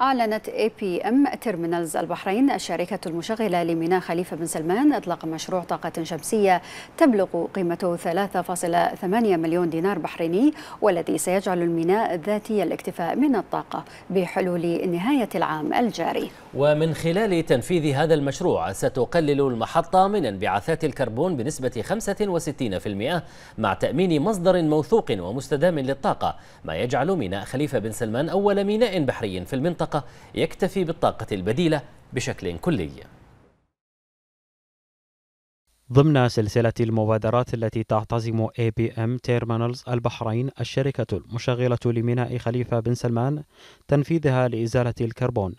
أعلنت اي بي ام تيرمينالز البحرين الشركة المشغلة لميناء خليفة بن سلمان إطلاق مشروع طاقة شمسية تبلغ قيمته 3.8 مليون دينار بحريني والذي سيجعل الميناء ذاتي الاكتفاء من الطاقة بحلول نهاية العام الجاري ومن خلال تنفيذ هذا المشروع ستقلل المحطة من انبعاثات الكربون بنسبة 65% مع تأمين مصدر موثوق ومستدام للطاقة ما يجعل ميناء خليفة بن سلمان أول ميناء بحري في المنطقة الطاقة يكتفي بالطاقة البديلة بشكل كلي ضمن سلسلة المبادرات التي تعتزم اي بي ام تيرمينالز البحرين الشركة المشغلة لميناء خليفة بن سلمان تنفيذها لإزالة الكربون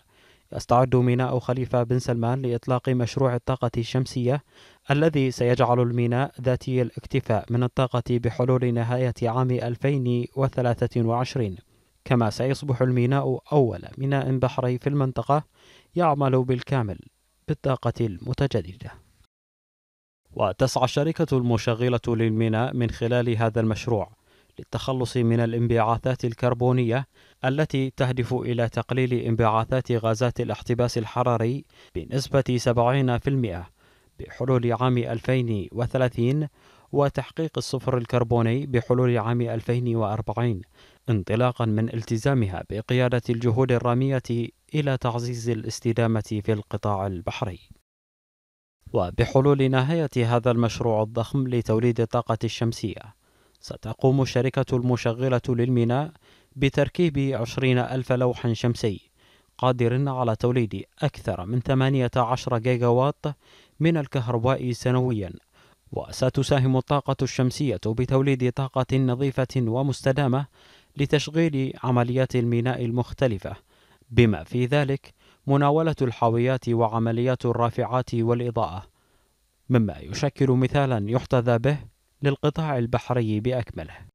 يستعد ميناء خليفة بن سلمان لإطلاق مشروع الطاقة الشمسية الذي سيجعل الميناء ذاتي الاكتفاء من الطاقة بحلول نهاية عام 2023 كما سيصبح الميناء أول ميناء بحري في المنطقة يعمل بالكامل بالطاقة المتجددة وتسعى الشركة المشغلة للميناء من خلال هذا المشروع للتخلص من الانبعاثات الكربونية التي تهدف إلى تقليل انبعاثات غازات الاحتباس الحراري بنسبة 70% بحلول عام 2030 وتحقيق الصفر الكربوني بحلول عام 2040 انطلاقا من التزامها بقيادة الجهود الرامية إلى تعزيز الاستدامة في القطاع البحري وبحلول نهاية هذا المشروع الضخم لتوليد الطاقة الشمسية ستقوم الشركة المشغلة للميناء بتركيب 20 ألف لوح شمسي قادر على توليد أكثر من 18 جيجاوات من الكهرباء سنويا وستساهم الطاقة الشمسية بتوليد طاقة نظيفة ومستدامة لتشغيل عمليات الميناء المختلفة بما في ذلك مناولة الحاويات وعمليات الرافعات والإضاءة مما يشكل مثالا يحتذى به للقطاع البحري بأكمله